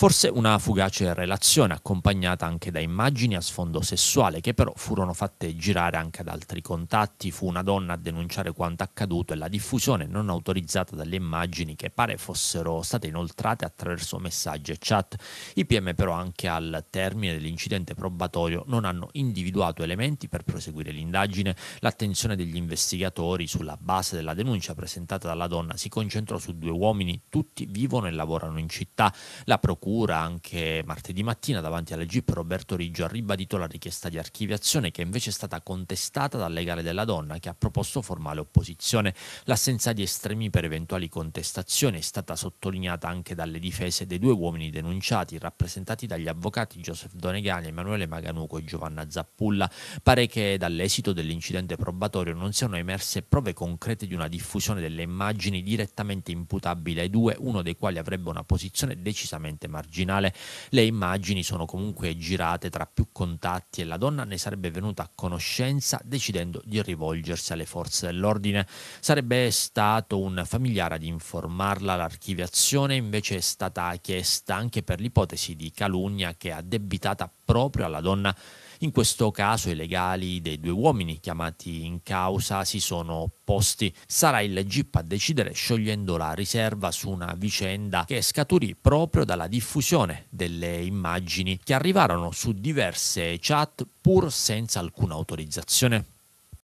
Forse una fugace relazione accompagnata anche da immagini a sfondo sessuale che però furono fatte girare anche ad altri contatti, fu una donna a denunciare quanto accaduto e la diffusione non autorizzata delle immagini che pare fossero state inoltrate attraverso messaggi e chat. I PM però anche al termine dell'incidente probatorio non hanno individuato elementi per proseguire l'indagine. L'attenzione degli investigatori sulla base della denuncia presentata dalla donna si concentrò su due uomini, tutti vivono e lavorano in città. La procura procura anche martedì mattina davanti alla GIP Roberto Riggio ha ribadito la richiesta di archiviazione che invece è stata contestata dal legale della donna che ha proposto formale opposizione. L'assenza di estremi per eventuali contestazioni è stata sottolineata anche dalle difese dei due uomini denunciati, rappresentati dagli avvocati Joseph Donegani, Emanuele Maganuco e Giovanna Zappulla. Pare che dall'esito dell'incidente probatorio non siano emerse prove concrete di una diffusione delle immagini direttamente imputabili ai due, uno dei quali avrebbe una posizione decisamente marginale marginale, le immagini sono comunque girate tra più contatti e la donna ne sarebbe venuta a conoscenza decidendo di rivolgersi alle forze dell'ordine. Sarebbe stato un familiare ad informarla, l'archiviazione invece è stata chiesta anche per l'ipotesi di calunnia che è addebitata proprio alla donna in questo caso i legali dei due uomini chiamati in causa si sono opposti. Sarà il GIP a decidere sciogliendo la riserva su una vicenda che scaturì proprio dalla diffusione delle immagini che arrivarono su diverse chat pur senza alcuna autorizzazione.